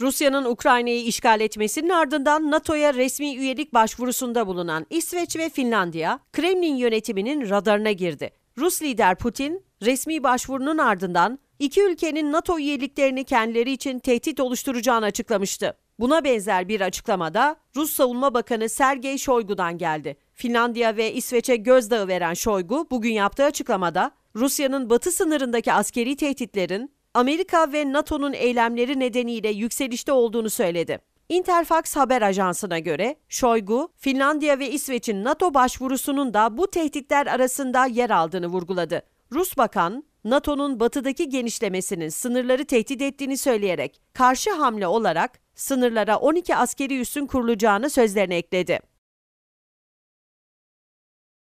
Rusya'nın Ukrayna'yı işgal etmesinin ardından NATO'ya resmi üyelik başvurusunda bulunan İsveç ve Finlandiya, Kremlin yönetiminin radarına girdi. Rus lider Putin, resmi başvurunun ardından iki ülkenin NATO üyeliklerini kendileri için tehdit oluşturacağını açıklamıştı. Buna benzer bir açıklamada Rus Savunma Bakanı Sergey Shoigu'dan geldi. Finlandiya ve İsveç'e gözdağı veren Shoigu bugün yaptığı açıklamada Rusya'nın batı sınırındaki askeri tehditlerin Amerika ve NATO'nun eylemleri nedeniyle yükselişte olduğunu söyledi. Interfax haber ajansına göre Şoygu, Finlandiya ve İsveç'in NATO başvurusunun da bu tehditler arasında yer aldığını vurguladı. Rus bakan, NATO'nun batıdaki genişlemesinin sınırları tehdit ettiğini söyleyerek karşı hamle olarak sınırlara 12 askeri üssün kurulacağını sözlerine ekledi.